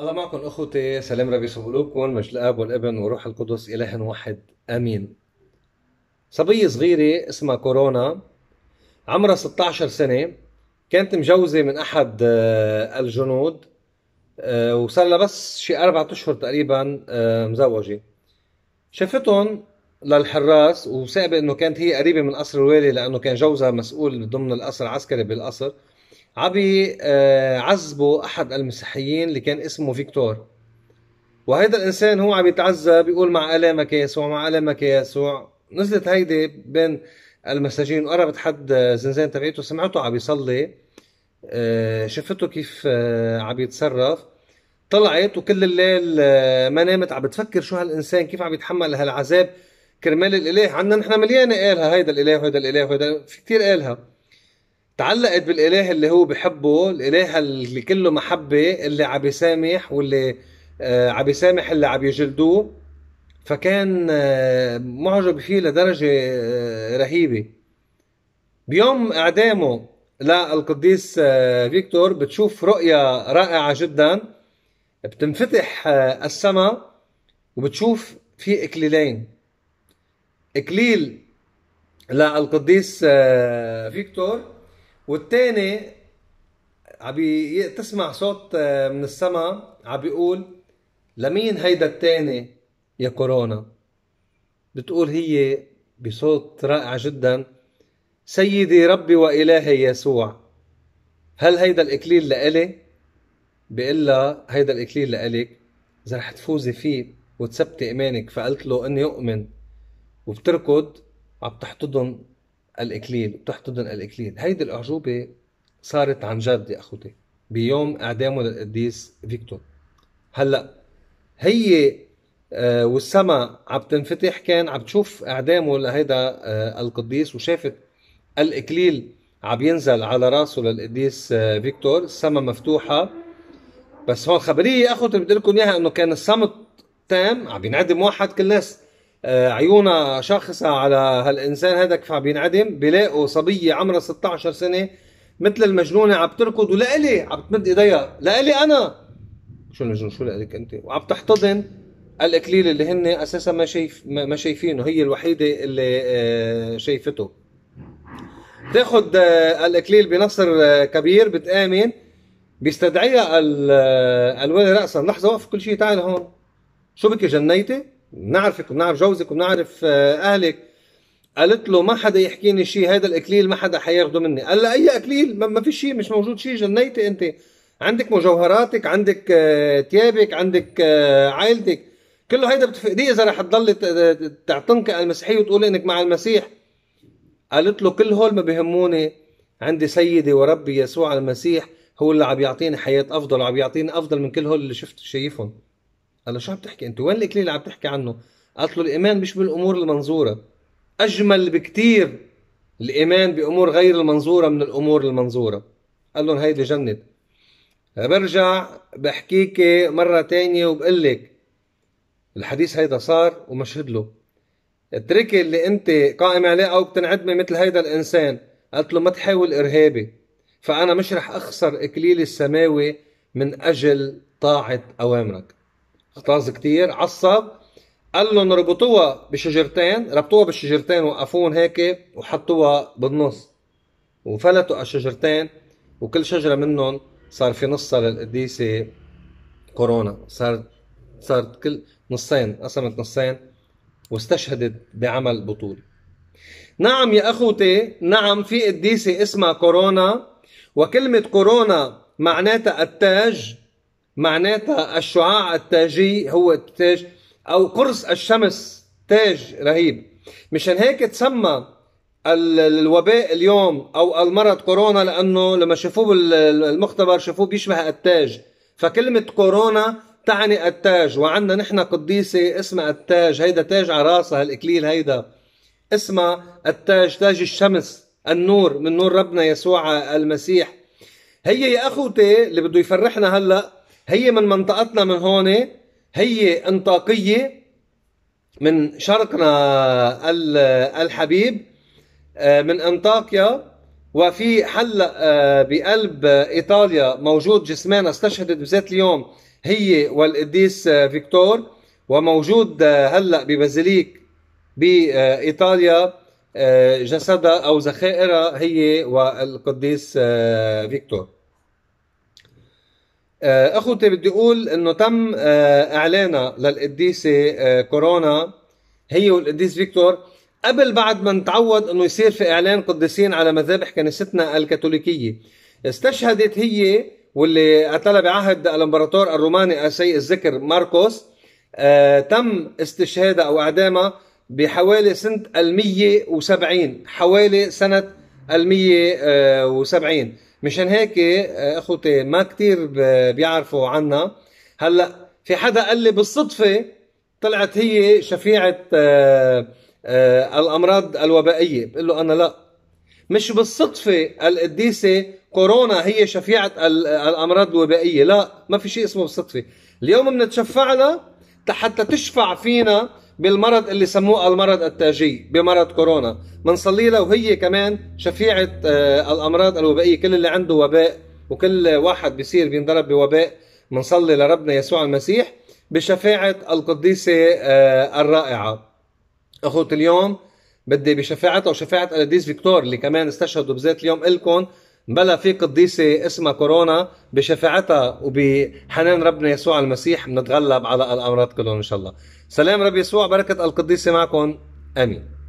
الله معكم اخوتي سلام ربي قلوبكم مجد الاب والابن والروح القدس اله واحد امين صبية صغيرة اسمها كورونا عمرها 16 سنة كانت مجوزة من احد آه، الجنود آه، وصار لها بس شي أربعة اشهر تقريبا آه، مزوجة شافتهم للحراس وسابق انه كانت هي قريبة من قصر الوالي لانه كان جوزها مسؤول ضمن القصر العسكري بالقصر عبي آه، عزبه احد المسيحيين اللي كان اسمه فيكتور وهذا الانسان هو عم يتعذب بيقول مع الامك يا يسوع مع الامك يا يسوع نزلت هيدي بين المساجين وقربت حد آه، زنزان تبعيته سمعته عم يصلي آه، شفته كيف عم يتصرف طلعت وكل الليل ما نامت عم بتفكر شو هالانسان كيف عم يتحمل هالعذاب كرمال الاله عندنا نحن مليانه قالها هيدا الاله وهيدا الاله وهيدا في كثير قالها تعلقت بالاله اللي هو بحبه الاله اللي كله محبه اللي عم يسامح واللي آه، عم يسامح اللي عم يجلدوه فكان آه، معجب فيه لدرجه آه، رهيبه بيوم اعدامه للقديس فيكتور بتشوف رؤية رائعة جدا بتنفتح السماء وبتشوف في اكليلين اكليل للقديس فيكتور والثاني عم تسمع صوت آه، من السما عم بيقول لمين هيدا الثاني يا كورونا بتقول هي بصوت رائع جدا سيدي ربي وإلهي يسوع هل هيدا الإكليل لإلي؟ بيقول لها هيدا الإكليل لإلك إذا رح تفوزي فيه وتثبتي إيمانك فقلت له إني أؤمن وبتركض عم تحتضن الاكليل بتحتضن الاكليل هيدي الاعجوبه صارت عن جد يا اخوتي بيوم اعدامه للقديس فيكتور هلا هي والسماء آه، والسما عم تنفتح كان عم تشوف اعدامه لهيدا آه، القديس وشافت الاكليل عم ينزل على راسه للقديس آه، فيكتور السما مفتوحه بس هون خبريه يا اخوتي بدي لكم اياها انه كان الصمت تام عم ينعدم واحد كل الناس آه، عيونها شاخصة على هالإنسان عم فبينعدم بيلاقوا صبية عمرها 16 سنة مثل المجنونة عم تركض ولإلي عم تمد إيديها لإلي أنا شو المجنون شو لإلك أنت وعم تحتضن الإكليل اللي هن أساسا ما شايف ما شايفينه هي الوحيدة اللي آه، شايفته تاخد آه، الإكليل بنصر كبير بتآمن بيستدعيها الوالي رأسا لحظة وقف كل شيء تعال هون شو بك جنيتي؟ بنعرفك وبنعرف جوزك وبنعرف آه، اهلك قالت له ما حدا يحكيني شيء هذا الاكليل ما حدا حياخده مني قال لها اي اكليل ما في شيء مش موجود شيء جنيتي انت عندك مجوهراتك عندك ثيابك آه، عندك آه، عائلتك كله هيدا بتفقديه اذا رح تضل تعتنق المسيحيه وتقول انك مع المسيح قالت له كل هول ما بهموني عندي سيدي وربي يسوع المسيح هو اللي عم يعطيني حياه افضل وعم يعطيني افضل من كل هول اللي شفت شايفهم قال له شو عم تحكي انت وين الاكليل اللي عم تحكي عنه قالت له الايمان مش بالامور المنظوره اجمل بكتير الايمان بامور غير المنظوره من الامور المنظوره قال لهم هيدي جنت برجع بحكيك مرة تانية وبقول لك الحديث هيدا صار ومشهد له اتركي اللي انت قائم عليه او بتنعدمي مثل هيدا الانسان قالت له ما تحاول ارهابي فانا مش رح اخسر اكليلي السماوي من اجل طاعة اوامرك غطاس كتير عصب قال لهم ربطوها بشجرتين ربطوها بالشجرتين وقفون هيك وحطوها بالنص وفلتوا على الشجرتين وكل شجره منهم صار في نصها للقديسه كورونا صارت صارت كل نصين قسمت نصين واستشهدت بعمل بطولي نعم يا اخوتي نعم في قديسه اسمها كورونا وكلمه كورونا معناتها التاج معناتها الشعاع التاجي هو التاج او قرص الشمس تاج رهيب مشان هيك تسمى الوباء اليوم او المرض كورونا لانه لما شافوه بالمختبر شافوه بيشبه التاج فكلمه كورونا تعني التاج وعندنا نحن قديسه اسمها التاج هيدا تاج على راسها هالاكليل هيدا اسمها التاج تاج الشمس النور من نور ربنا يسوع المسيح هي يا اخوتي اللي بده يفرحنا هلا هي من منطقتنا من هون هي انطاقية من شرقنا الحبيب آه، من انطاكيا وفي حل آه، بقلب ايطاليا موجود جسمان استشهدت بذات اليوم هي والقديس آه، فيكتور وموجود هلا ببازيليك بايطاليا جسدها او ذخائرها هي والقديس فيكتور آه، اخوتي بدي اقول انه تم آه، اعلانها للقديسه آه، كورونا هي والقديس فيكتور قبل بعد ما نتعود انه يصير في اعلان قديسين على مذابح كنيستنا الكاثوليكيه استشهدت هي واللي قتلها بعهد الامبراطور الروماني السيء الذكر ماركوس تم استشهادها او اعدامها بحوالي سنه ال 170 حوالي سنه ال 170 مشان هيك آه، اخوتي ما كتير بيعرفوا عنا هلا في حدا قال لي بالصدفه طلعت هي شفيعه آه، آه، الامراض الوبائيه بقول له انا لا مش بالصدفه القديسه كورونا هي شفيعه الامراض الوبائيه لا ما في شيء اسمه بالصدفه اليوم بنتشفع لها حتى تشفع فينا بالمرض اللي سموه المرض التاجي بمرض كورونا بنصلي لها وهي كمان شفيعة آه، الأمراض الوبائية كل اللي عنده وباء وكل واحد بيصير بينضرب بوباء بنصلي لربنا يسوع المسيح بشفاعة القديسة آه، الرائعة أخوة اليوم بدي بشفاعتها وشفاعة القديس فيكتور اللي كمان استشهدوا بذات اليوم لكم بلا في قديسة اسمها كورونا بشفاعتها وبحنان ربنا يسوع المسيح بنتغلب على الأمراض كلهم إن شاء الله سلام رب يسوع بركة القديسة معكم آمين